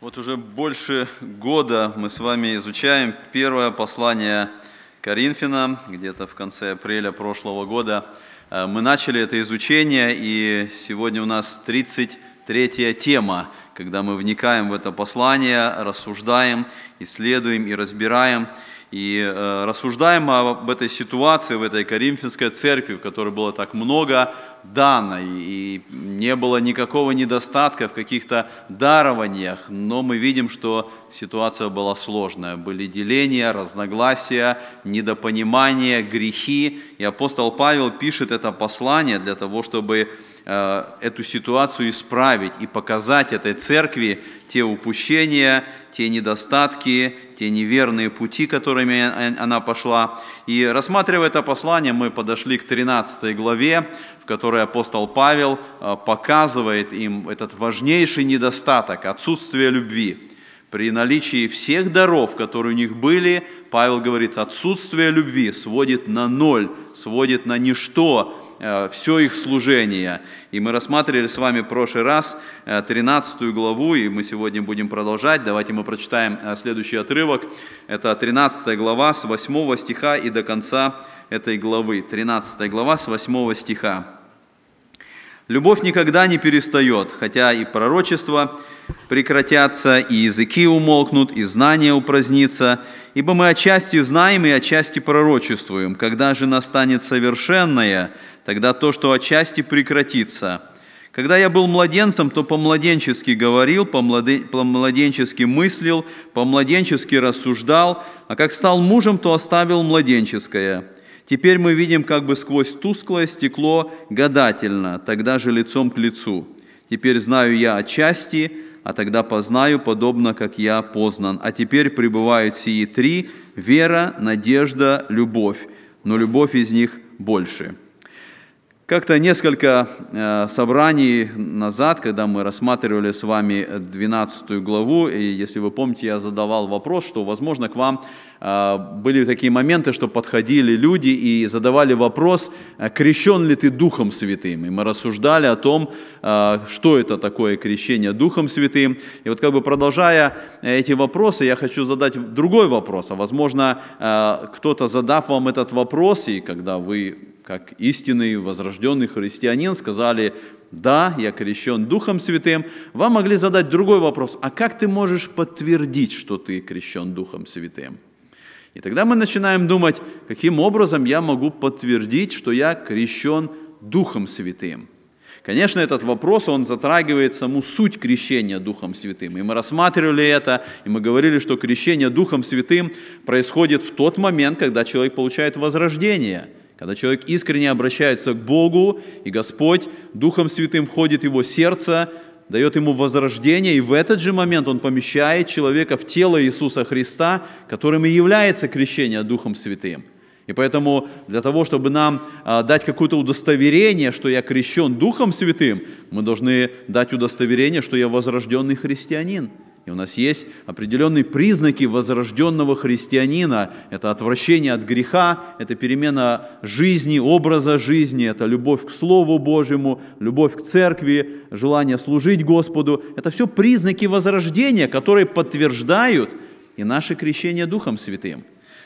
Вот уже больше года мы с вами изучаем первое послание Коринфяна, где-то в конце апреля прошлого года. Э, мы начали это изучение, и сегодня у нас 33 я тема, когда мы вникаем в это послание, рассуждаем, исследуем и разбираем, и э, рассуждаем об этой ситуации в этой Коринфянской церкви, в которой было так много дано, и не было никакого недостатка в каких-то дарованиях, но мы видим, что ситуация была сложная. Были деления, разногласия, недопонимания, грехи, и апостол Павел пишет это послание для того, чтобы э, эту ситуацию исправить и показать этой церкви те упущения, те недостатки, те неверные пути, которыми она пошла. И рассматривая это послание, мы подошли к 13 главе, которой апостол Павел а, показывает им этот важнейший недостаток – отсутствие любви. При наличии всех даров, которые у них были, Павел говорит, отсутствие любви сводит на ноль, сводит на ничто а, все их служение. И мы рассматривали с вами в прошлый раз 13 а, главу, и мы сегодня будем продолжать. Давайте мы прочитаем следующий отрывок. Это 13 глава с 8 стиха и до конца этой главы. 13 глава с 8 стиха. Любовь никогда не перестает, хотя и пророчества прекратятся, и языки умолкнут, и знания упразднится, ибо мы отчасти знаем и отчасти пророчествуем. Когда же настанет совершенное, тогда то, что отчасти прекратится. Когда я был младенцем, то по-младенчески говорил, по-младенчески мыслил, по-младенчески рассуждал, а как стал мужем, то оставил младенческое». Теперь мы видим как бы сквозь тусклое стекло гадательно, тогда же лицом к лицу. Теперь знаю я отчасти, а тогда познаю, подобно как я познан. А теперь пребывают сии три – вера, надежда, любовь, но любовь из них больше». Как-то несколько э, собраний назад, когда мы рассматривали с вами 12 главу, и если вы помните, я задавал вопрос, что, возможно, к вам э, были такие моменты, что подходили люди и задавали вопрос, э, крещен ли ты Духом Святым? И мы рассуждали о том, что это такое крещение Духом Святым. И вот как бы продолжая эти вопросы, я хочу задать другой вопрос. А возможно, кто-то задав вам этот вопрос, и когда вы как истинный возрожденный христианин, сказали, да, я крещен Духом Святым, вам могли задать другой вопрос, а как ты можешь подтвердить, что ты крещен Духом Святым? И тогда мы начинаем думать, каким образом я могу подтвердить, что я крещен Духом Святым. Конечно, этот вопрос, он затрагивает саму суть крещения Духом Святым. И мы рассматривали это, и мы говорили, что крещение Духом Святым происходит в тот момент, когда человек получает возрождение – когда человек искренне обращается к Богу, и Господь Духом Святым входит в его сердце, дает ему возрождение, и в этот же момент он помещает человека в тело Иисуса Христа, которым и является крещение Духом Святым. И поэтому для того, чтобы нам а, дать какое-то удостоверение, что я крещен Духом Святым, мы должны дать удостоверение, что я возрожденный христианин – и у нас есть определенные признаки возрожденного христианина. Это отвращение от греха, это перемена жизни, образа жизни, это любовь к Слову Божьему, любовь к церкви, желание служить Господу. Это все признаки возрождения, которые подтверждают и наше крещение Духом Святым.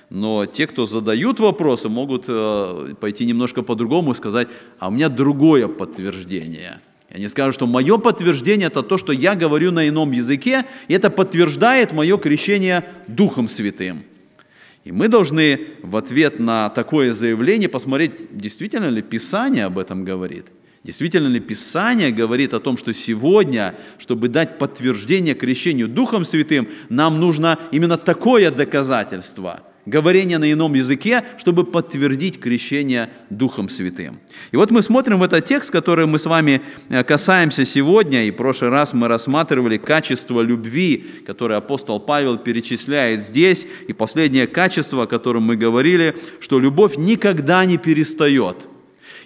Но те, кто задают вопросы, могут э, пойти немножко по-другому и сказать, а у меня другое подтверждение – и они скажут, что мое подтверждение – это то, что я говорю на ином языке, и это подтверждает мое крещение Духом Святым. И мы должны в ответ на такое заявление посмотреть, действительно ли Писание об этом говорит. Действительно ли Писание говорит о том, что сегодня, чтобы дать подтверждение крещению Духом Святым, нам нужно именно такое доказательство – говорение на ином языке, чтобы подтвердить крещение Духом Святым. И вот мы смотрим в этот текст, который мы с вами э, касаемся сегодня, и в прошлый раз мы рассматривали качество любви, которое апостол Павел перечисляет здесь, и последнее качество, о котором мы говорили, что любовь никогда не перестает.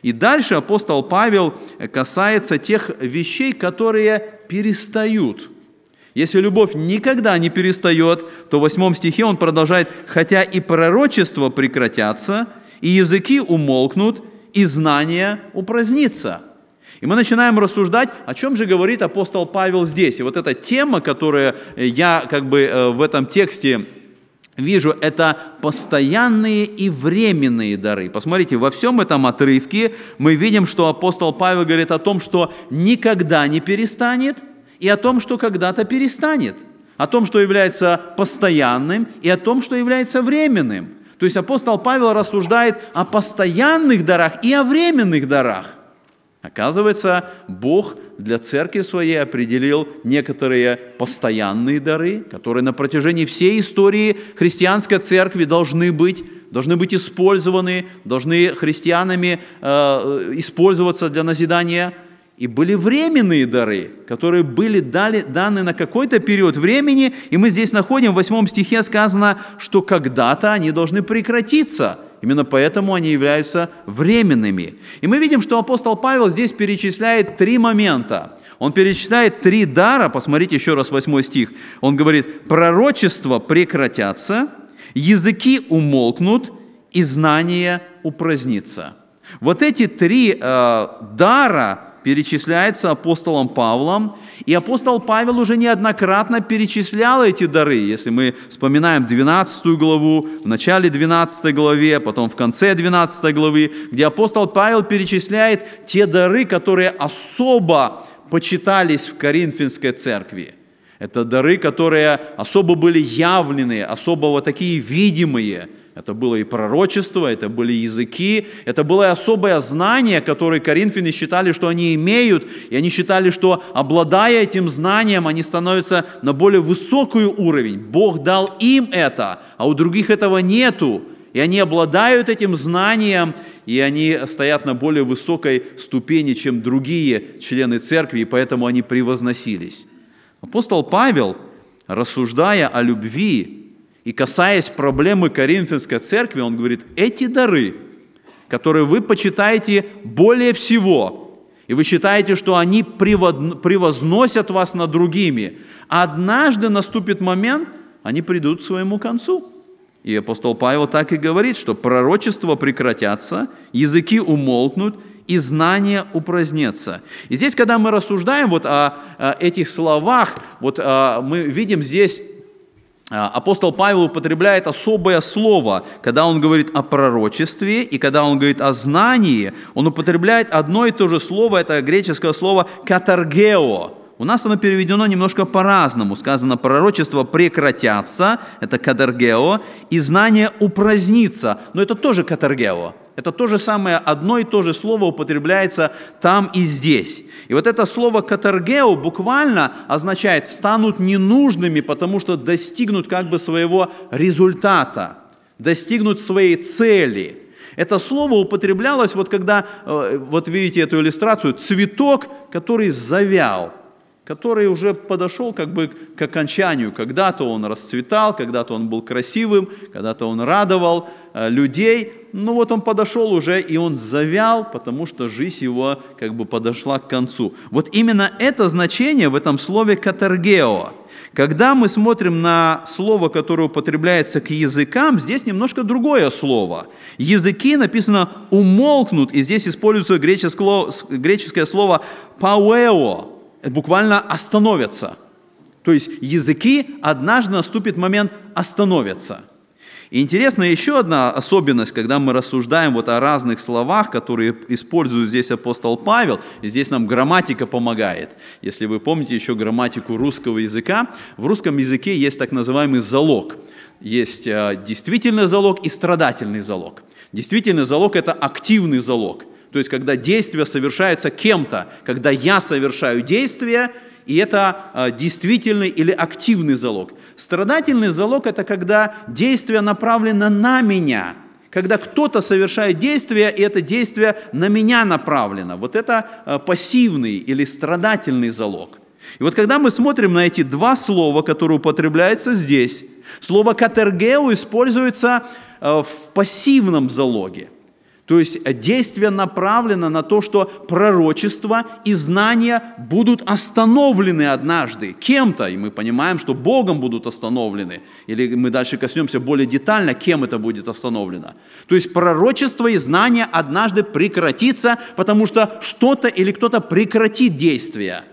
И дальше апостол Павел э, касается тех вещей, которые перестают – если любовь никогда не перестает, то в восьмом стихе он продолжает, хотя и пророчества прекратятся, и языки умолкнут, и знание упразднится. И мы начинаем рассуждать, о чем же говорит апостол Павел здесь. И вот эта тема, которую я как бы э, в этом тексте вижу, это постоянные и временные дары. Посмотрите, во всем этом отрывке мы видим, что апостол Павел говорит о том, что никогда не перестанет – и о том, что когда-то перестанет, о том, что является постоянным, и о том, что является временным. То есть апостол Павел рассуждает о постоянных дарах и о временных дарах. Оказывается, Бог для церкви своей определил некоторые постоянные дары, которые на протяжении всей истории христианской церкви должны быть, должны быть использованы, должны христианами э, использоваться для назидания и были временные дары, которые были дали, даны на какой-то период времени. И мы здесь находим, в 8 стихе сказано, что когда-то они должны прекратиться. Именно поэтому они являются временными. И мы видим, что апостол Павел здесь перечисляет три момента. Он перечисляет три дара, посмотрите еще раз 8 стих. Он говорит, пророчества прекратятся, языки умолкнут, и знание упразднится. Вот эти три э, дара – перечисляется апостолом Павлом. И апостол Павел уже неоднократно перечислял эти дары. Если мы вспоминаем 12 главу, в начале 12 главе, потом в конце 12 главы, где апостол Павел перечисляет те дары, которые особо почитались в Коринфянской церкви. Это дары, которые особо были явлены, особо вот такие видимые – это было и пророчество, это были языки, это было и особое знание, которое коринфяне считали, что они имеют, и они считали, что обладая этим знанием, они становятся на более высокий уровень. Бог дал им это, а у других этого нету. И они обладают этим знанием, и они стоят на более высокой ступени, чем другие члены церкви, и поэтому они превозносились. Апостол Павел, рассуждая о любви, и касаясь проблемы Коринфянской церкви, он говорит, эти дары, которые вы почитаете более всего, и вы считаете, что они превозносят вас над другими, однажды наступит момент, они придут к своему концу. И апостол Павел так и говорит, что пророчества прекратятся, языки умолкнут, и знание упразднится. И здесь, когда мы рассуждаем вот о, о этих словах, вот о, а, мы видим здесь а, апостол Павел употребляет особое слово, когда он говорит о пророчестве и когда он говорит о знании, он употребляет одно и то же слово, это греческое слово «катаргео». У нас оно переведено немножко по-разному. Сказано «пророчество прекратятся», это «катаргео», и «знание упразднится», но это тоже «катаргео». Это то же самое, одно и то же слово употребляется там и здесь. И вот это слово «катаргео» буквально означает «станут ненужными, потому что достигнут как бы своего результата, достигнут своей цели». Это слово употреблялось, вот когда, э, вот видите эту иллюстрацию, цветок, который завял, который уже подошел как бы к окончанию. Когда-то он расцветал, когда-то он был красивым, когда-то он радовал э, людей, ну вот он подошел уже, и он завял, потому что жизнь его как бы подошла к концу. Вот именно это значение в этом слове «катаргео». Когда мы смотрим на слово, которое употребляется к языкам, здесь немножко другое слово. Языки написано «умолкнут», и здесь используется греческое слово «пауэо», буквально «остановятся». То есть языки однажды наступит момент «остановятся». И интересна еще одна особенность, когда мы рассуждаем вот о разных словах, которые использует здесь апостол Павел, и здесь нам грамматика помогает. Если вы помните еще грамматику русского языка, в русском языке есть так называемый залог. Есть э, действительный залог и страдательный залог. Действительный залог – это активный залог – то есть, когда действие совершается кем-то, когда я совершаю действие, и это э, действительный или активный залог. Страдательный залог – это когда действие направлено на меня, когда кто-то совершает действие, и это действие на меня направлено. Вот это э, пассивный или страдательный залог. И вот когда мы смотрим на эти два слова, которые употребляются здесь, слово «катергео» используется э, в пассивном залоге – то есть э, действие направлено на то, что пророчество и знания будут остановлены однажды кем-то, и мы понимаем, что Богом будут остановлены, или мы дальше коснемся более детально, кем это будет остановлено. То есть пророчество и знания однажды прекратится, потому что что-то или кто-то прекратит действие.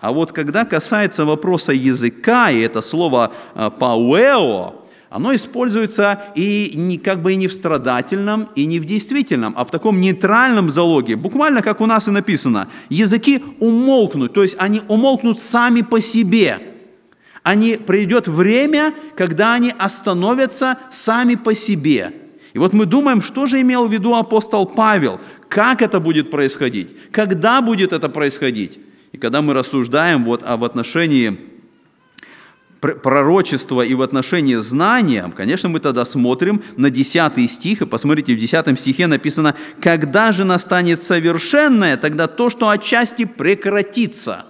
А вот когда касается вопроса языка, и это слово э, «пауэо», оно используется и не, как бы и не в страдательном, и не в действительном, а в таком нейтральном залоге, буквально как у нас и написано. Языки умолкнут, то есть они умолкнут сами по себе. Они придет время, когда они остановятся сами по себе. И вот мы думаем, что же имел в виду апостол Павел, как это будет происходить, когда будет это происходить. И когда мы рассуждаем вот об отношении пророчества и в отношении знания, конечно, мы тогда смотрим на 10 стих, и посмотрите, в 10 стихе написано, «Когда же настанет совершенное, тогда то, что отчасти прекратится».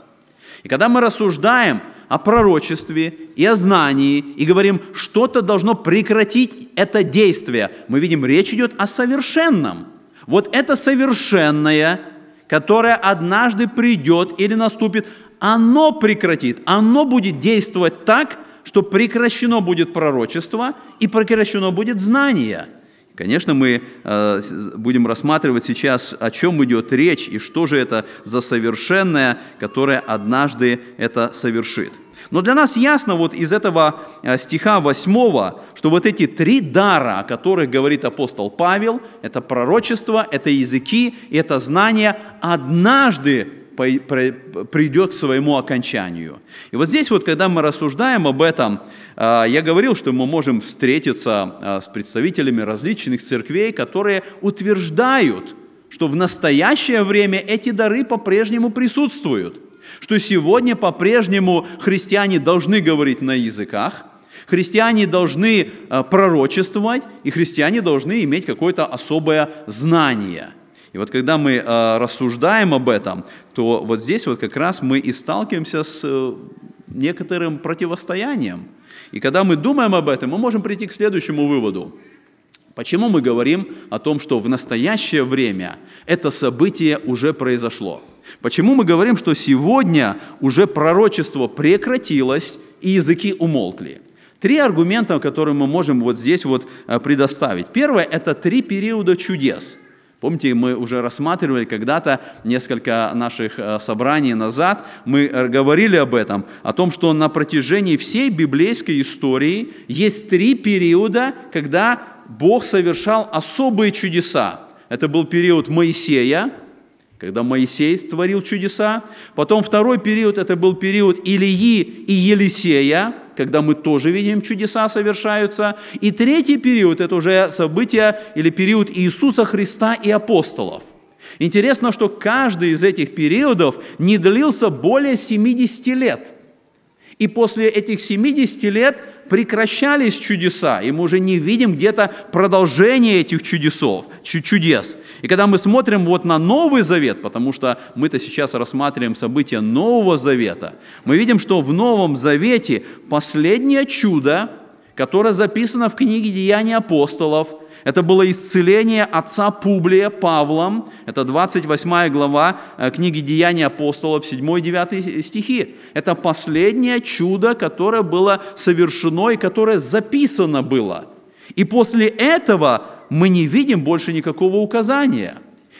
И когда мы рассуждаем о пророчестве и о знании, и говорим, что-то должно прекратить это действие, мы видим, речь идет о совершенном. Вот это совершенное, которое однажды придет или наступит – оно прекратит, оно будет действовать так, что прекращено будет пророчество и прекращено будет знание. Конечно, мы э, будем рассматривать сейчас, о чем идет речь и что же это за совершенное, которое однажды это совершит. Но для нас ясно вот из этого э, стиха 8, что вот эти три дара, о которых говорит апостол Павел, это пророчество, это языки, это знание однажды придет к своему окончанию. И вот здесь вот, когда мы рассуждаем об этом, а, я говорил, что мы можем встретиться а, с представителями различных церквей, которые утверждают, что в настоящее время эти дары по-прежнему присутствуют, что сегодня по-прежнему христиане должны говорить на языках – Христиане должны а, пророчествовать, и христиане должны иметь какое-то особое знание – и вот когда мы а, рассуждаем об этом, то вот здесь вот как раз мы и сталкиваемся с э, некоторым противостоянием. И когда мы думаем об этом, мы можем прийти к следующему выводу. Почему мы говорим о том, что в настоящее время это событие уже произошло? Почему мы говорим, что сегодня уже пророчество прекратилось и языки умолкли? Три аргумента, которые мы можем вот здесь вот э, предоставить. Первое – это три периода чудес – Помните, мы уже рассматривали когда-то несколько наших э, собраний назад, мы э, говорили об этом, о том, что на протяжении всей библейской истории есть три периода, когда Бог совершал особые чудеса. Это был период Моисея, когда Моисей творил чудеса. Потом второй период, это был период Илии и Елисея – когда мы тоже видим чудеса совершаются. И третий период – это уже события или период Иисуса Христа и апостолов. Интересно, что каждый из этих периодов не длился более 70 лет. И после этих 70 лет прекращались чудеса, и мы уже не видим где-то продолжение этих чудесов, чудес. И когда мы смотрим вот на Новый Завет, потому что мы-то сейчас рассматриваем события Нового Завета, мы видим, что в Новом Завете последнее чудо, которое записано в книге «Деяния апостолов», это было исцеление отца Публия Павлом, это 28 глава э, книги Деяний апостолов апостолов», 7-9 стихи. Это последнее чудо, которое было совершено и которое записано было. И после этого мы не видим больше никакого указания.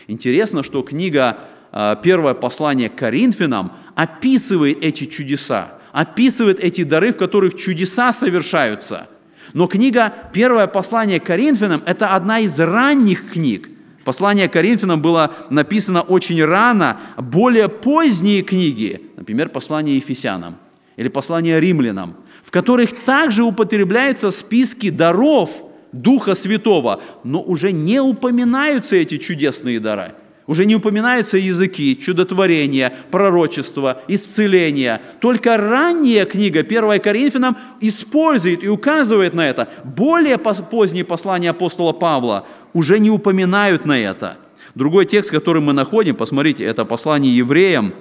Интересно, что книга э, «Первое послание к Коринфянам» описывает эти чудеса, описывает эти дары, в которых чудеса совершаются – но книга «Первое послание к Коринфянам» – это одна из ранних книг. Послание к Коринфянам было написано очень рано. Более поздние книги, например, послание Ефесянам или послание Римлянам, в которых также употребляются списки даров Духа Святого, но уже не упоминаются эти чудесные дары – уже не упоминаются языки, чудотворения, пророчества, исцеления. Только ранняя книга 1 Коринфянам использует и указывает на это. Более поздние послания апостола Павла уже не упоминают на это. Другой текст, который мы находим, посмотрите, это послание евреям,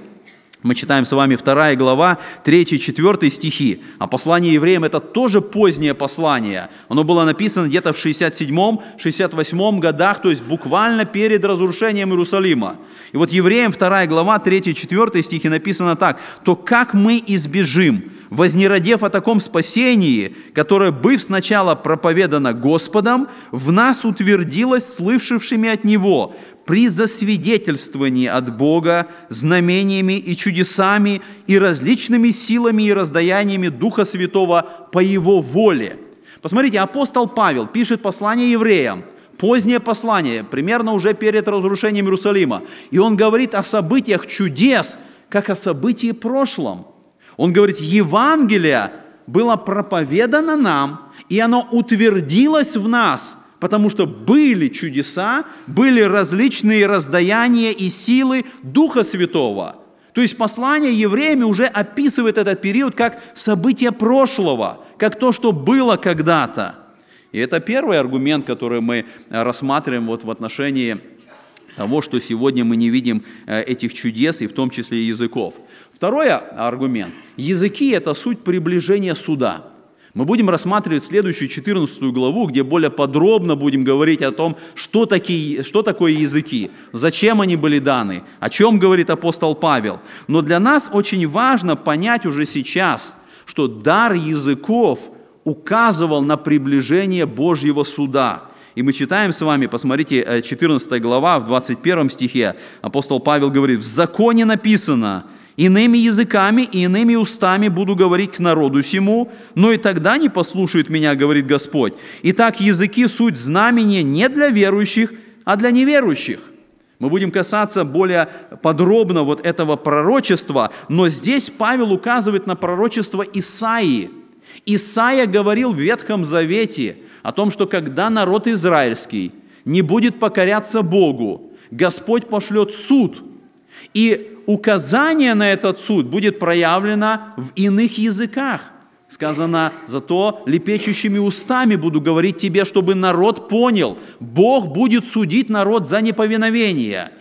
мы читаем с вами 2 глава, 3-4 стихи. А послание евреям – это тоже позднее послание. Оно было написано где-то в 67-68 годах, то есть буквально перед разрушением Иерусалима. И вот евреям 2 глава, 3-4 стихи написано так. «То как мы избежим, вознеродев о таком спасении, которое, быв сначала проповедано Господом, в нас утвердилось слышавшими от Него, при засвидетельствовании от Бога знамениями и чудесами и различными силами и раздаяниями Духа Святого по Его воле. Посмотрите, апостол Павел пишет послание евреям, позднее послание, примерно уже перед разрушением Иерусалима, и он говорит о событиях чудес, как о событии прошлом. Он говорит, Евангелие было проповедано нам, и оно утвердилось в нас – потому что были чудеса, были различные раздаяния и силы Духа Святого. То есть послание евреям уже описывает этот период как событие прошлого, как то, что было когда-то. И это первый аргумент, который мы э, рассматриваем вот в отношении того, что сегодня мы не видим э, этих чудес, и в том числе языков. Второй а, аргумент. Языки – это суть приближения суда – мы будем рассматривать следующую 14 главу, где более подробно будем говорить о том, что, такие, что такое языки, зачем они были даны, о чем говорит апостол Павел. Но для нас очень важно понять уже сейчас, что дар языков указывал на приближение Божьего суда – и мы читаем с вами, посмотрите, 14 э, глава, в 21 стихе, апостол Павел говорит, «В законе написано, иными языками и иными устами буду говорить к народу сему, но и тогда не послушают меня, говорит Господь. Итак, языки – суть знамения не для верующих, а для неверующих. Мы будем касаться более подробно вот этого пророчества, но здесь Павел указывает на пророчество Исаии. Исаия говорил в Ветхом Завете о том, что когда народ израильский не будет покоряться Богу, Господь пошлет суд – и указание на этот суд будет проявлено в иных языках. Сказано, зато лепечущими устами буду говорить тебе, чтобы народ понял, Бог будет судить народ за неповиновение.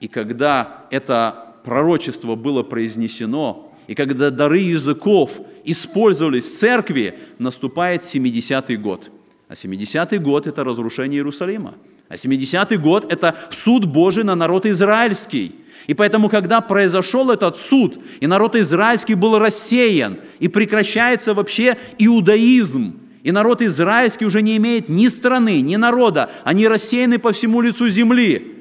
И когда это пророчество было произнесено, и когда дары языков использовались в церкви, наступает 70-й год. А 70-й год – это разрушение Иерусалима. А 70-й год – это суд Божий на народ израильский. И поэтому, когда произошел этот суд, и народ израильский был рассеян, и прекращается вообще иудаизм, и народ израильский уже не имеет ни страны, ни народа, они рассеяны по всему лицу земли.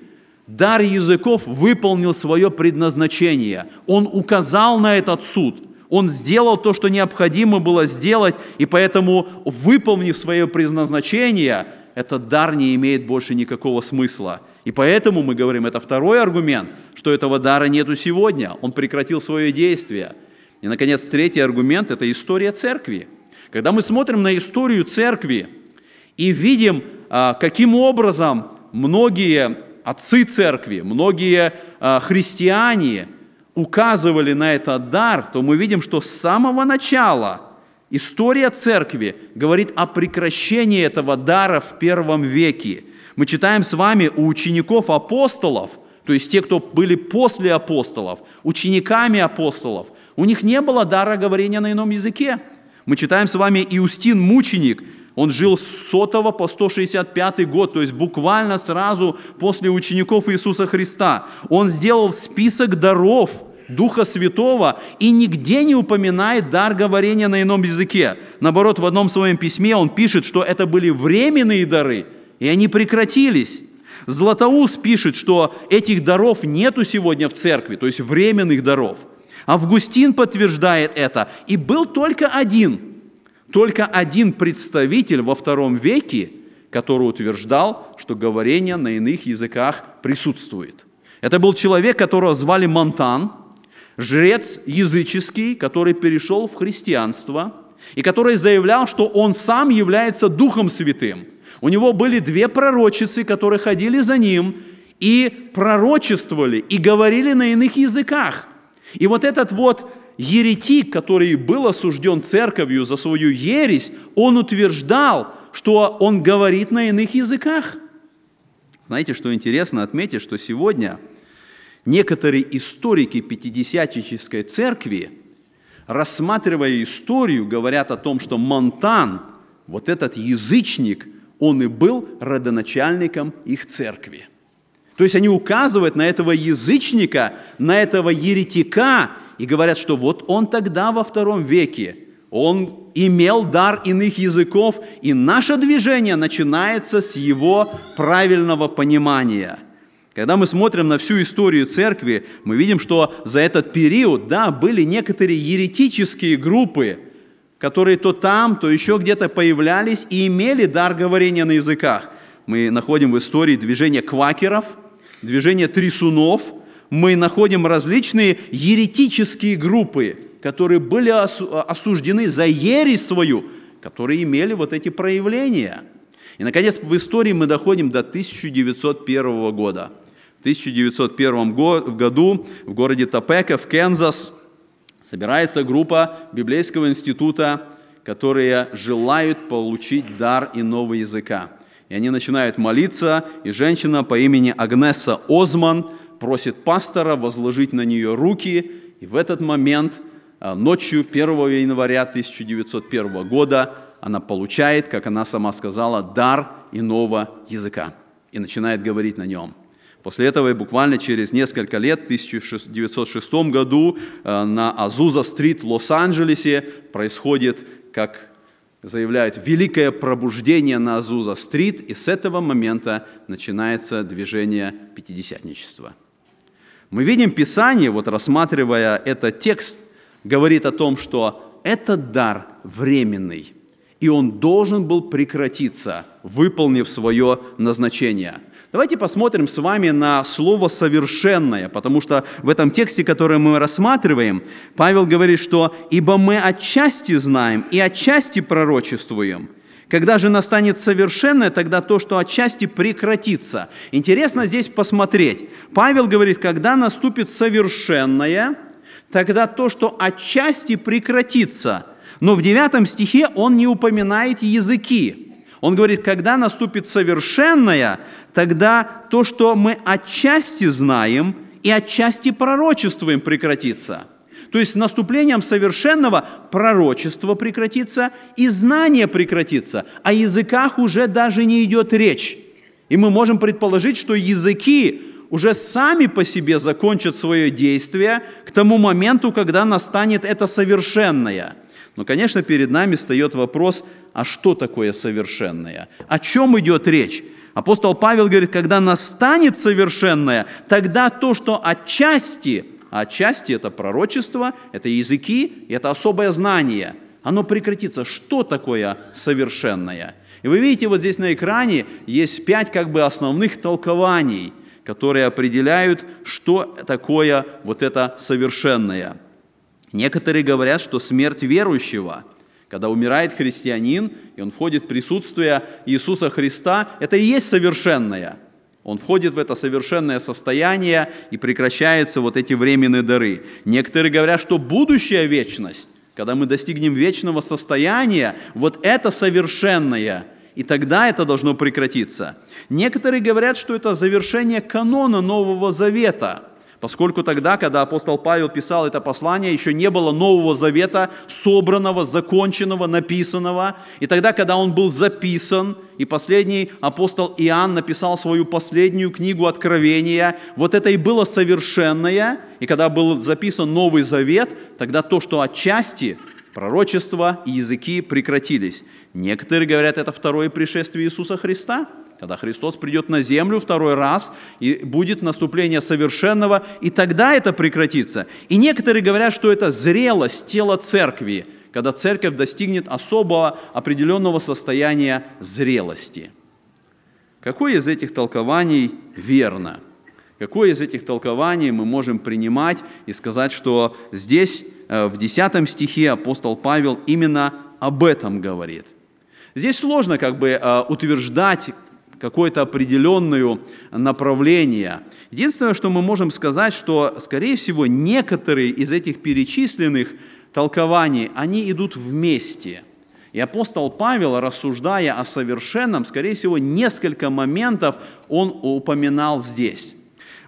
Дар языков выполнил свое предназначение. Он указал на этот суд. Он сделал то, что необходимо было сделать, и поэтому, выполнив свое предназначение, этот дар не имеет больше никакого смысла. И поэтому мы говорим, это второй аргумент, что этого дара нету сегодня, он прекратил свое действие. И, наконец, третий аргумент – это история церкви. Когда мы смотрим на историю церкви и видим, а, каким образом многие отцы церкви, многие а, христиане указывали на этот дар, то мы видим, что с самого начала – История церкви говорит о прекращении этого дара в первом веке. Мы читаем с вами у учеников апостолов, то есть те, кто были после апостолов, учениками апостолов, у них не было дара говорения на ином языке. Мы читаем с вами Иустин Мученик, он жил с 100 по 165 год, то есть буквально сразу после учеников Иисуса Христа. Он сделал список даров – Духа Святого и нигде не упоминает дар говорения на ином языке. Наоборот, в одном своем письме он пишет, что это были временные дары, и они прекратились. Златоуст пишет, что этих даров нету сегодня в церкви, то есть временных даров. Августин подтверждает это. И был только один, только один представитель во втором веке, который утверждал, что говорение на иных языках присутствует. Это был человек, которого звали Монтан – Жрец языческий, который перешел в христианство и который заявлял, что он сам является Духом Святым. У него были две пророчицы, которые ходили за ним и пророчествовали, и говорили на иных языках. И вот этот вот еретик, который был осужден церковью за свою ересь, он утверждал, что он говорит на иных языках. Знаете, что интересно отметить, что сегодня – Некоторые историки Пятидесятнической церкви, рассматривая историю, говорят о том, что Монтан, вот этот язычник, он и был родоначальником их церкви. То есть они указывают на этого язычника, на этого еретика, и говорят, что вот он тогда во втором веке, он имел дар иных языков, и наше движение начинается с его правильного понимания – когда мы смотрим на всю историю церкви, мы видим, что за этот период, да, были некоторые еретические группы, которые то там, то еще где-то появлялись и имели дар говорения на языках. Мы находим в истории движение квакеров, движение трясунов, мы находим различные еретические группы, которые были осуждены за ересь свою, которые имели вот эти проявления. И, наконец, в истории мы доходим до 1901 года – 1901 году в городе Топека в Канзас собирается группа Библейского института, которые желают получить дар и нового языка. И они начинают молиться, и женщина по имени Агнеса Озман просит пастора возложить на нее руки, и в этот момент, а, ночью 1 января 1901 года, она получает, как она сама сказала, дар иного языка и начинает говорить на нем – После этого и буквально через несколько лет, в 1906 году, э, на Азуза-стрит в Лос-Анджелесе происходит, как заявляют, великое пробуждение на Азуза-стрит, и с этого момента начинается движение пятидесятничества. Мы видим Писание, вот рассматривая этот текст, говорит о том, что этот дар временный, и он должен был прекратиться, выполнив свое назначение – Давайте посмотрим с вами на слово «совершенное», потому что в этом тексте, который мы рассматриваем, Павел говорит, что «ибо мы отчасти знаем и отчасти пророчествуем». Когда же настанет совершенное, тогда то, что отчасти прекратится. Интересно здесь посмотреть. Павел говорит, когда наступит совершенное, тогда то, что отчасти прекратится. Но в девятом стихе он не упоминает языки. Он говорит, когда наступит совершенное, тогда то, что мы отчасти знаем и отчасти пророчествуем, прекратится. То есть с наступлением совершенного пророчество прекратится и знание прекратится. О языках уже даже не идет речь. И мы можем предположить, что языки уже сами по себе закончат свое действие к тому моменту, когда настанет это совершенное – но, конечно, перед нами встает вопрос, а что такое совершенное? О чем идет речь? Апостол Павел говорит, когда настанет совершенное, тогда то, что отчасти, а отчасти это пророчество, это языки, это особое знание, оно прекратится. Что такое совершенное? И вы видите, вот здесь на экране есть пять как бы основных толкований, которые определяют, что такое вот это совершенное – Некоторые говорят, что смерть верующего, когда умирает христианин, и он входит в присутствие Иисуса Христа, это и есть совершенное. Он входит в это совершенное состояние, и прекращаются вот эти временные дары. Некоторые говорят, что будущая вечность, когда мы достигнем вечного состояния, вот это совершенное – и тогда это должно прекратиться. Некоторые говорят, что это завершение канона Нового Завета, Поскольку тогда, когда апостол Павел писал это послание, еще не было Нового Завета, собранного, законченного, написанного. И тогда, когда он был записан, и последний апостол Иоанн написал свою последнюю книгу Откровения, вот это и было совершенное. И когда был записан Новый Завет, тогда то, что отчасти пророчества и языки прекратились. Некоторые говорят, это второе пришествие Иисуса Христа – когда Христос придет на землю второй раз, и будет наступление совершенного, и тогда это прекратится. И некоторые говорят, что это зрелость тела церкви, когда церковь достигнет особого определенного состояния зрелости. Какое из этих толкований верно? Какое из этих толкований мы можем принимать и сказать, что здесь, э, в 10 стихе, апостол Павел именно об этом говорит? Здесь сложно как бы э, утверждать какое-то определенное направление. Единственное, что мы можем сказать, что, скорее всего, некоторые из этих перечисленных толкований, они идут вместе. И апостол Павел, рассуждая о совершенном, скорее всего, несколько моментов он упоминал здесь.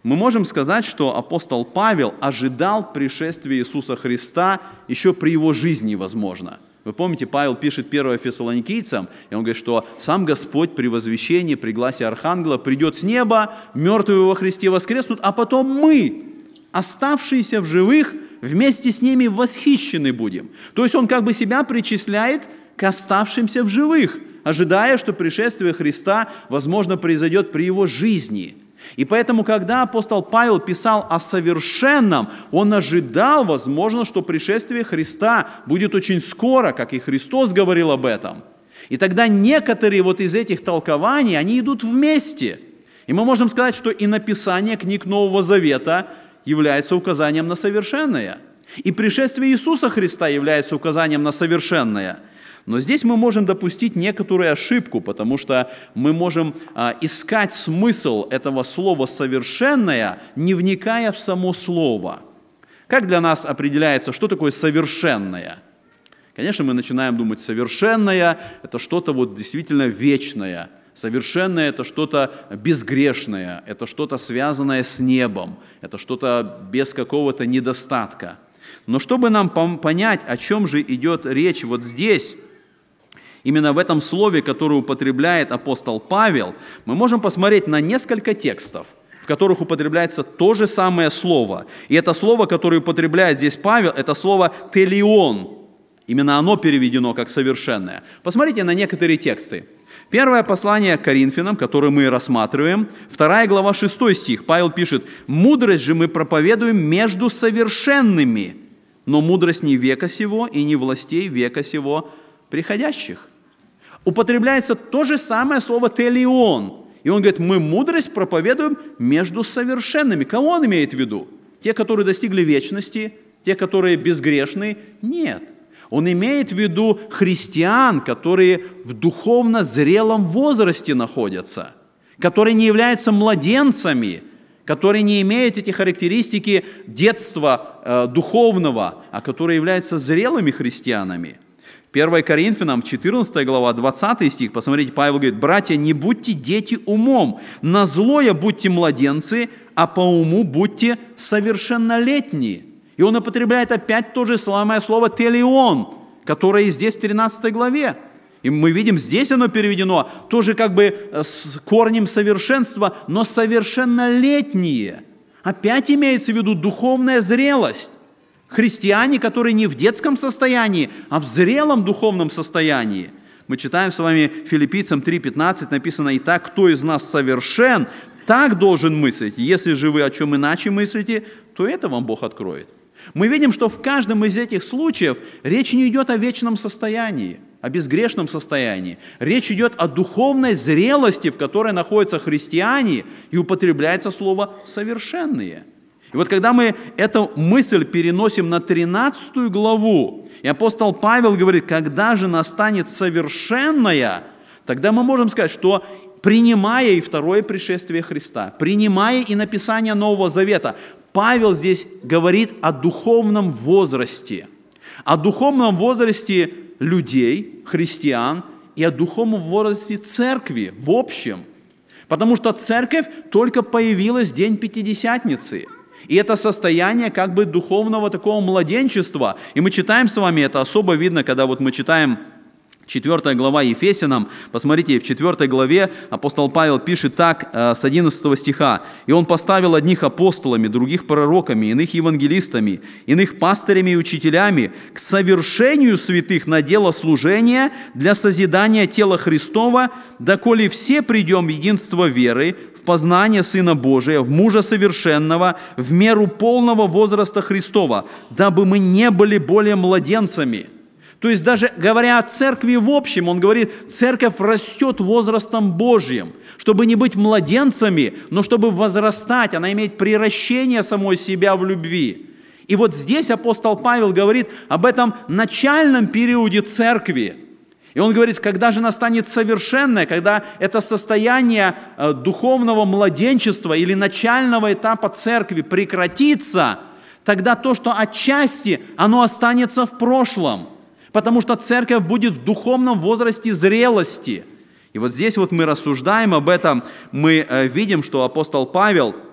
Мы можем сказать, что апостол Павел ожидал пришествия Иисуса Христа еще при его жизни, возможно – вы помните, Павел пишет 1 фессалоникийцам, и он говорит, что сам Господь при возвещении, при гласе Архангела придет с неба, мертвые во Христе воскреснут, а потом мы, оставшиеся в живых, вместе с ними восхищены будем. То есть он как бы себя причисляет к оставшимся в живых, ожидая, что пришествие Христа, возможно, произойдет при его жизни – и поэтому, когда апостол Павел писал о совершенном, он ожидал, возможно, что пришествие Христа будет очень скоро, как и Христос говорил об этом. И тогда некоторые вот из этих толкований, они идут вместе. И мы можем сказать, что и написание книг Нового Завета является указанием на совершенное. И пришествие Иисуса Христа является указанием на совершенное – но здесь мы можем допустить некоторую ошибку, потому что мы можем а, искать смысл этого слова «совершенное», не вникая в само слово. Как для нас определяется, что такое «совершенное»? Конечно, мы начинаем думать «совершенное» — это что-то вот действительно вечное, Совершенное – это что-то безгрешное, это что-то связанное с небом, это что-то без какого-то недостатка. Но чтобы нам понять, о чем же идет речь вот здесь, Именно в этом слове, которое употребляет апостол Павел, мы можем посмотреть на несколько текстов, в которых употребляется то же самое слово. И это слово, которое употребляет здесь Павел, это слово «телион». Именно оно переведено как «совершенное». Посмотрите на некоторые тексты. Первое послание к Коринфянам, которое мы рассматриваем, вторая глава шестой стих. Павел пишет, «Мудрость же мы проповедуем между совершенными, но мудрость не века сего и не властей века сего приходящих» употребляется то же самое слово «телион». И он говорит, мы мудрость проповедуем между совершенными. Кого он имеет в виду? Те, которые достигли вечности, те, которые безгрешны? Нет. Он имеет в виду христиан, которые в духовно зрелом возрасте находятся, которые не являются младенцами, которые не имеют эти характеристики детства э, духовного, а которые являются зрелыми христианами – 1 Коринфянам 14 глава, 20 стих, посмотрите, Павел говорит, «Братья, не будьте дети умом, на злое будьте младенцы, а по уму будьте совершеннолетние». И он употребляет опять то же самое слово «телеон», которое здесь в 13 главе. И мы видим, здесь оно переведено тоже как бы э, с корнем совершенства, но совершеннолетние. Опять имеется в виду духовная зрелость. Христиане, которые не в детском состоянии, а в зрелом духовном состоянии. Мы читаем с вами Филиппийцам 3.15, написано «И так, кто из нас совершен, так должен мыслить. Если же вы о чем иначе мыслите, то это вам Бог откроет». Мы видим, что в каждом из этих случаев речь не идет о вечном состоянии, о безгрешном состоянии. Речь идет о духовной зрелости, в которой находятся христиане, и употребляется слово «совершенные». И вот когда мы эту мысль переносим на 13 главу, и апостол Павел говорит, когда же настанет совершенная, тогда мы можем сказать, что принимая и второе пришествие Христа, принимая и написание Нового Завета, Павел здесь говорит о духовном возрасте, о духовном возрасте людей, христиан, и о духовном возрасте церкви в общем. Потому что церковь только появилась в день Пятидесятницы – и это состояние как бы духовного такого младенчества. И мы читаем с вами, это особо видно, когда вот мы читаем 4 глава Ефесянам. Посмотрите, в 4 главе апостол Павел пишет так э, с 11 стиха. «И он поставил одних апостолами, других пророками, иных евангелистами, иных пастырями и учителями к совершению святых на дело служения для созидания тела Христова, доколе все придем в единство веры, в познание Сына Божия, в мужа совершенного, в меру полного возраста Христова, дабы мы не были более младенцами» То есть даже говоря о церкви в общем, он говорит, церковь растет возрастом Божьим, чтобы не быть младенцами, но чтобы возрастать, она имеет приращение самой себя в любви. И вот здесь апостол Павел говорит об этом начальном периоде церкви. И он говорит, когда же настанет совершенное, когда это состояние э, духовного младенчества или начального этапа церкви прекратится, тогда то, что отчасти, оно останется в прошлом – Потому что церковь будет в духовном возрасте зрелости. И вот здесь вот мы рассуждаем об этом, мы э, видим, что апостол Павел –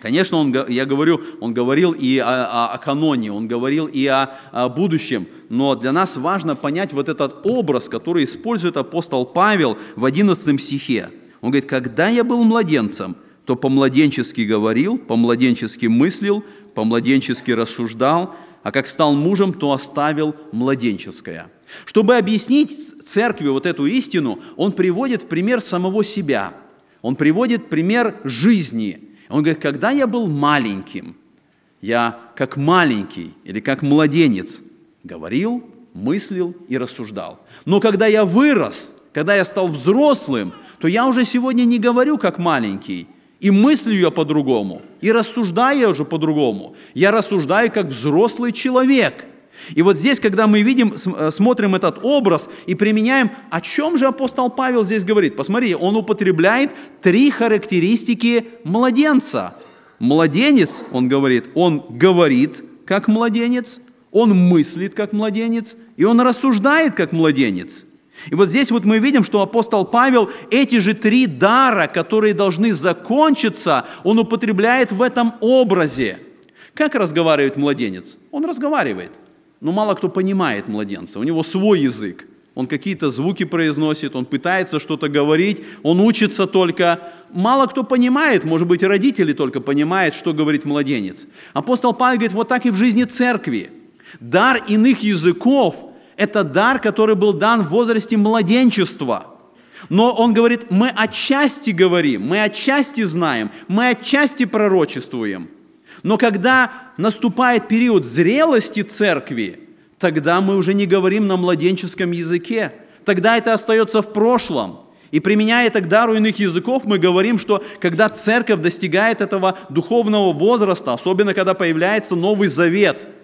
Конечно, он, я говорю, он говорил и о, о, о каноне, он говорил и о, о будущем, но для нас важно понять вот этот образ, который использует апостол Павел в 11 стихе. Он говорит, «Когда я был младенцем, то по-младенчески говорил, по-младенчески мыслил, по-младенчески рассуждал, а как стал мужем, то оставил младенческое». Чтобы объяснить церкви вот эту истину, он приводит пример самого себя. Он приводит пример жизни. Он говорит, когда я был маленьким, я как маленький или как младенец говорил, мыслил и рассуждал. Но когда я вырос, когда я стал взрослым, то я уже сегодня не говорю как маленький – и мыслю я по-другому, и рассуждаю я уже по-другому. Я рассуждаю как взрослый человек. И вот здесь, когда мы видим, э, смотрим этот образ и применяем, о чем же апостол Павел здесь говорит? Посмотрите, он употребляет три характеристики младенца. Младенец, он говорит, он говорит как младенец, он мыслит как младенец, и он рассуждает как младенец – и вот здесь вот мы видим, что апостол Павел эти же три дара, которые должны закончиться, он употребляет в этом образе. Как разговаривает младенец? Он разговаривает, но мало кто понимает младенца, у него свой язык. Он какие-то звуки произносит, он пытается что-то говорить, он учится только. Мало кто понимает, может быть, родители только понимают, что говорит младенец. Апостол Павел говорит, вот так и в жизни церкви. Дар иных языков это дар, который был дан в возрасте младенчества. Но он говорит, мы отчасти говорим, мы отчасти знаем, мы отчасти пророчествуем. Но когда наступает период зрелости церкви, тогда мы уже не говорим на младенческом языке. Тогда это остается в прошлом. И применяя это к дару иных языков, мы говорим, что когда церковь достигает этого духовного возраста, особенно когда появляется Новый Завет –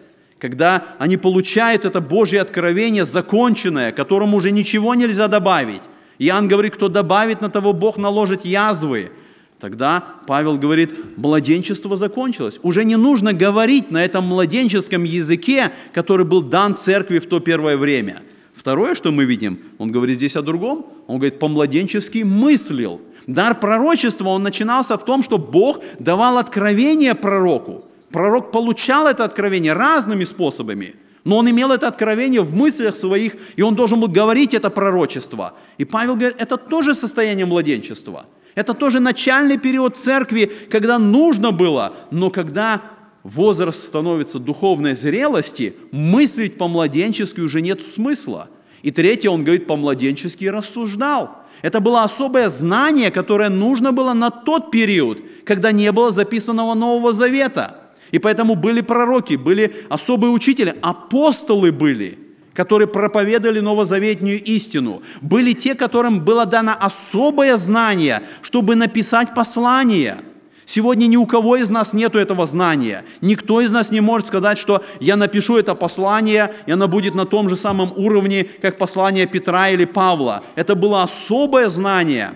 когда они получают это Божье откровение законченное, которому уже ничего нельзя добавить. Иоанн говорит, кто добавит, на того Бог наложит язвы. Тогда Павел говорит, младенчество закончилось. Уже не нужно говорить на этом младенческом языке, который был дан церкви в то первое время. Второе, что мы видим, он говорит здесь о другом. Он говорит, по-младенчески мыслил. Дар пророчества, он начинался в том, что Бог давал откровение пророку – Пророк получал это откровение разными способами, но он имел это откровение в мыслях своих, и он должен был говорить это пророчество. И Павел говорит, это тоже состояние младенчества. Это тоже начальный период церкви, когда нужно было, но когда возраст становится духовной зрелости, мыслить по-младенчески уже нет смысла. И третье, он говорит, по-младенчески рассуждал. Это было особое знание, которое нужно было на тот период, когда не было записанного Нового Завета – и поэтому были пророки, были особые учители, апостолы были, которые проповедовали новозаветнюю истину. Были те, которым было дано особое знание, чтобы написать послание – Сегодня ни у кого из нас нет этого знания. Никто из нас не может сказать, что я напишу это послание, и оно будет на том же самом уровне, как послание Петра или Павла. Это было особое знание,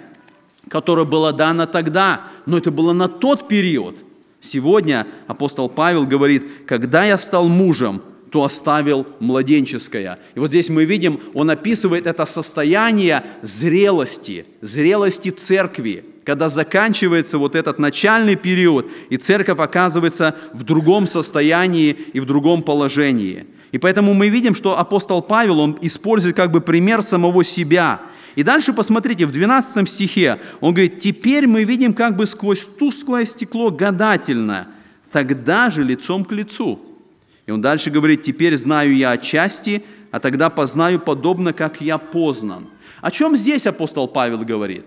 которое было дано тогда, но это было на тот период. Сегодня апостол Павел говорит, когда я стал мужем, то оставил младенческое. И вот здесь мы видим, он описывает это состояние зрелости, зрелости церкви, когда заканчивается вот этот начальный период, и церковь оказывается в другом состоянии и в другом положении. И поэтому мы видим, что апостол Павел, он использует как бы пример самого себя – и дальше посмотрите, в 12 стихе он говорит, «Теперь мы видим как бы сквозь тусклое стекло гадательно, тогда же лицом к лицу». И он дальше говорит, «Теперь знаю я отчасти, а тогда познаю подобно, как я познан». О чем здесь апостол Павел говорит?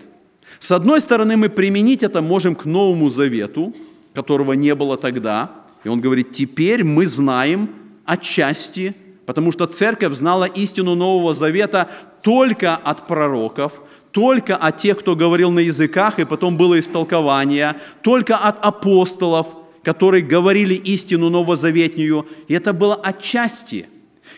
С одной стороны, мы применить это можем к Новому Завету, которого не было тогда. И он говорит, теперь мы знаем отчасти, Потому что церковь знала истину Нового Завета только от пророков, только от тех, кто говорил на языках, и потом было истолкование, только от апостолов, которые говорили истину новозаветнюю. И это было отчасти.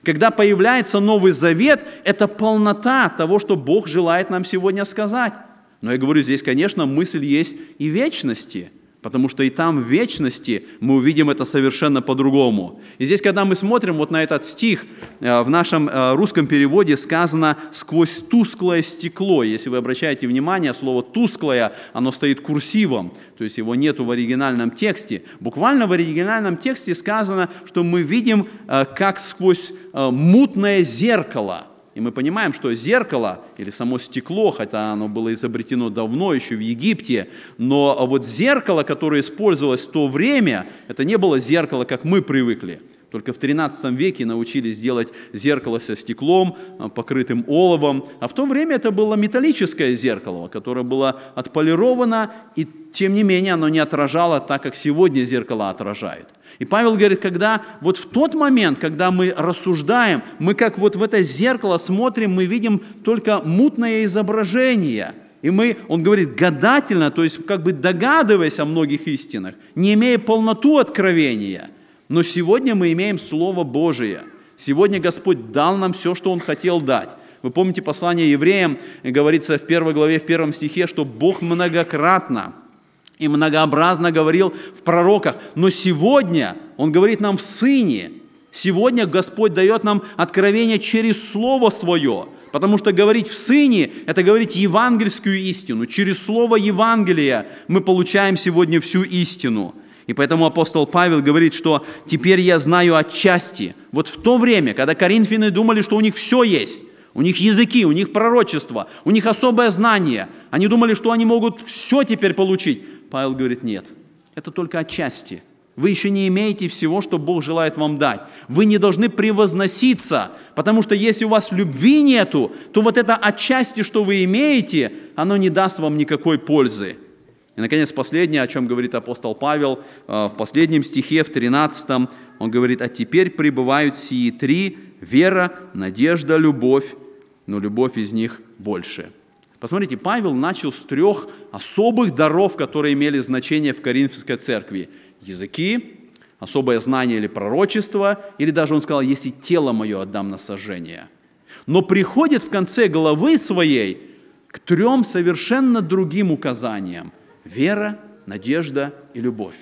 Когда появляется Новый Завет, это полнота того, что Бог желает нам сегодня сказать. Но я говорю, здесь, конечно, мысль есть и вечности. Потому что и там, в вечности, мы увидим это совершенно по-другому. И здесь, когда мы смотрим вот на этот стих, э, в нашем э, русском переводе сказано «сквозь тусклое стекло». Если вы обращаете внимание, слово «тусклое», оно стоит курсивом, то есть его нету в оригинальном тексте. Буквально в оригинальном тексте сказано, что мы видим, э, как сквозь мутное зеркало – и мы понимаем, что зеркало или само стекло, хотя оно было изобретено давно еще в Египте, но вот зеркало, которое использовалось в то время, это не было зеркало, как мы привыкли – только в XIII веке научились делать зеркало со стеклом, э, покрытым оловом. А в то время это было металлическое зеркало, которое было отполировано, и тем не менее оно не отражало так, как сегодня зеркала отражают. И Павел говорит, когда вот в тот момент, когда мы рассуждаем, мы как вот в это зеркало смотрим, мы видим только мутное изображение – и мы, он говорит, гадательно, то есть как бы догадываясь о многих истинах, не имея полноту откровения – но сегодня мы имеем Слово Божие. Сегодня Господь дал нам все, что Он хотел дать. Вы помните послание евреям, говорится в первой главе, в первом стихе, что Бог многократно и многообразно говорил в пророках. Но сегодня Он говорит нам в Сыне. Сегодня Господь дает нам откровение через Слово Свое. Потому что говорить в Сыне – это говорить евангельскую истину. Через Слово Евангелия мы получаем сегодня всю истину – и поэтому апостол Павел говорит, что теперь я знаю отчасти. Вот в то время, когда коринфяне думали, что у них все есть, у них языки, у них пророчество, у них особое знание, они думали, что они могут все теперь получить. Павел говорит, нет, это только отчасти. Вы еще не имеете всего, что Бог желает вам дать. Вы не должны превозноситься, потому что если у вас любви нету, то вот это отчасти, что вы имеете, оно не даст вам никакой пользы. И, наконец, последнее, о чем говорит апостол Павел э, в последнем стихе, в 13, он говорит, «А теперь пребывают сии три – вера, надежда, любовь, но любовь из них больше». Посмотрите, Павел начал с трех особых даров, которые имели значение в Коринфской церкви. Языки, особое знание или пророчество, или даже он сказал, если тело мое отдам на сожжение. Но приходит в конце головы своей к трем совершенно другим указаниям – Вера, надежда и любовь.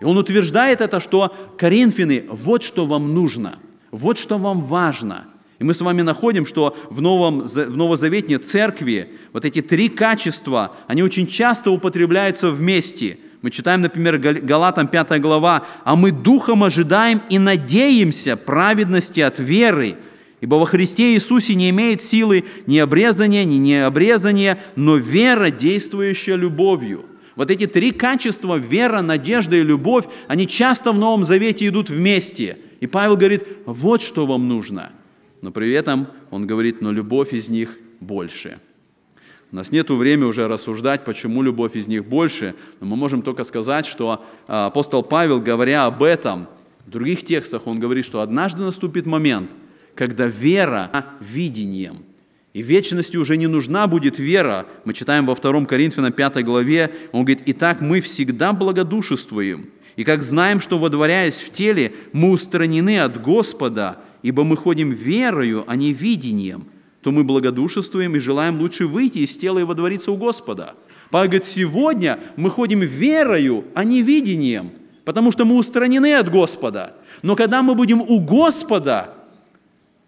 И он утверждает это, что коринфяны, вот что вам нужно, вот что вам важно. И мы с вами находим, что в, новом, в новозаветной церкви вот эти три качества, они очень часто употребляются вместе. Мы читаем, например, Галатам 5 глава, «А мы духом ожидаем и надеемся праведности от веры, Ибо во Христе Иисусе не имеет силы ни обрезания, ни необрезания, но вера, действующая любовью. Вот эти три качества – вера, надежда и любовь – они часто в Новом Завете идут вместе. И Павел говорит, вот что вам нужно. Но при этом он говорит, но любовь из них больше. У нас нет времени уже рассуждать, почему любовь из них больше, но мы можем только сказать, что а, апостол Павел, говоря об этом, в других текстах он говорит, что однажды наступит момент – когда вера видением. И вечности уже не нужна будет вера. Мы читаем во 2 Коринфянам 5 главе, он говорит, «Итак, мы всегда благодушествуем, и как знаем, что, водворяясь в теле, мы устранены от Господа, ибо мы ходим верою, а не видением, то мы благодушествуем и желаем лучше выйти из тела и водвориться у Господа». Павел говорит, сегодня мы ходим верою, а не видением, потому что мы устранены от Господа. Но когда мы будем у Господа –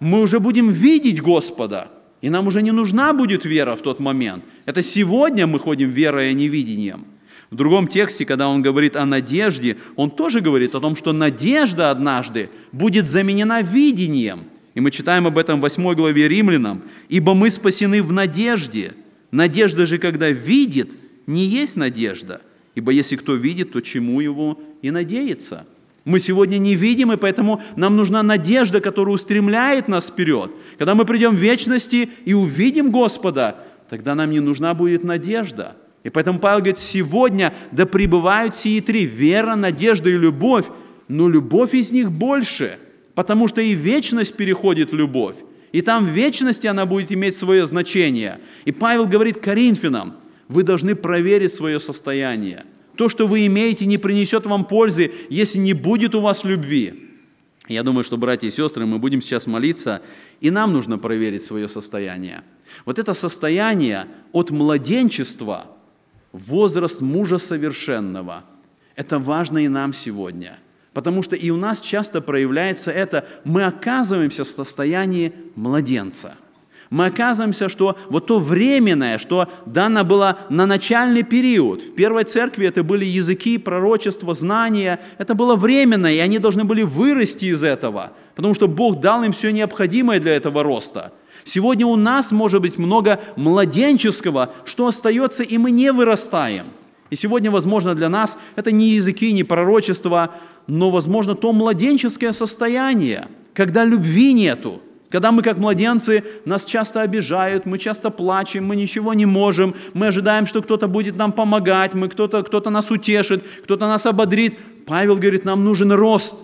мы уже будем видеть Господа, и нам уже не нужна будет вера в тот момент. Это сегодня мы ходим верой, а не видением. В другом тексте, когда он говорит о надежде, он тоже говорит о том, что надежда однажды будет заменена видением. И мы читаем об этом в 8 главе Римлянам. «Ибо мы спасены в надежде. Надежда же, когда видит, не есть надежда. Ибо если кто видит, то чему его и надеется?» Мы сегодня не видим, и поэтому нам нужна надежда, которая устремляет нас вперед. Когда мы придем в вечности и увидим Господа, тогда нам не нужна будет надежда. И поэтому Павел говорит, сегодня да пребывают сии три – вера, надежда и любовь, но любовь из них больше, потому что и вечность переходит любовь. И там в вечности она будет иметь свое значение. И Павел говорит Коринфянам, вы должны проверить свое состояние – то, что вы имеете, не принесет вам пользы, если не будет у вас любви. Я думаю, что, братья и сестры, мы будем сейчас молиться, и нам нужно проверить свое состояние. Вот это состояние от младенчества, возраст мужа совершенного, это важно и нам сегодня. Потому что и у нас часто проявляется это, мы оказываемся в состоянии младенца – мы оказываемся, что вот то временное, что дано было на начальный период, в первой церкви это были языки, пророчества, знания, это было временное, и они должны были вырасти из этого, потому что Бог дал им все необходимое для этого роста. Сегодня у нас может быть много младенческого, что остается, и мы не вырастаем. И сегодня, возможно, для нас это не языки, не пророчество, но, возможно, то младенческое состояние, когда любви нету, когда мы как младенцы, нас часто обижают, мы часто плачем, мы ничего не можем, мы ожидаем, что кто-то будет нам помогать, мы кто-то, кто-то нас утешит, кто-то нас ободрит. Павел говорит, нам нужен рост.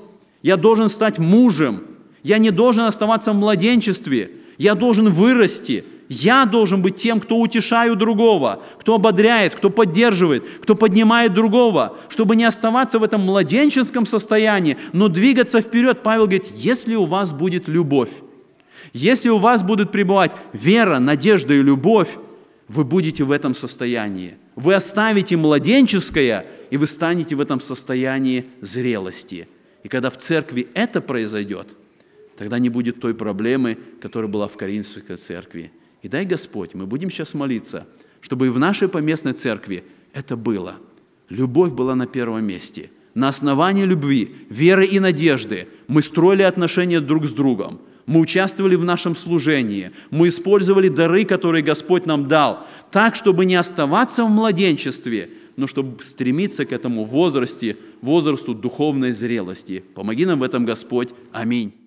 Я должен стать мужем. Я не должен оставаться в младенчестве. Я должен вырасти. Я должен быть тем, кто утешает другого, кто ободряет, кто поддерживает, кто поднимает другого, чтобы не оставаться в этом младенческом состоянии, но двигаться вперед. Павел говорит, если у вас будет любовь, если у вас будут пребывать вера, надежда и любовь, вы будете в этом состоянии. Вы оставите младенческое, и вы станете в этом состоянии зрелости. И когда в церкви это произойдет, тогда не будет той проблемы, которая была в Каринской церкви. И дай Господь, мы будем сейчас молиться, чтобы и в нашей поместной церкви это было. Любовь была на первом месте. На основании любви, веры и надежды мы строили отношения друг с другом – мы участвовали в нашем служении, мы использовали дары, которые Господь нам дал, так, чтобы не оставаться в младенчестве, но чтобы стремиться к этому возрасте, возрасту духовной зрелости. Помоги нам в этом, Господь. Аминь.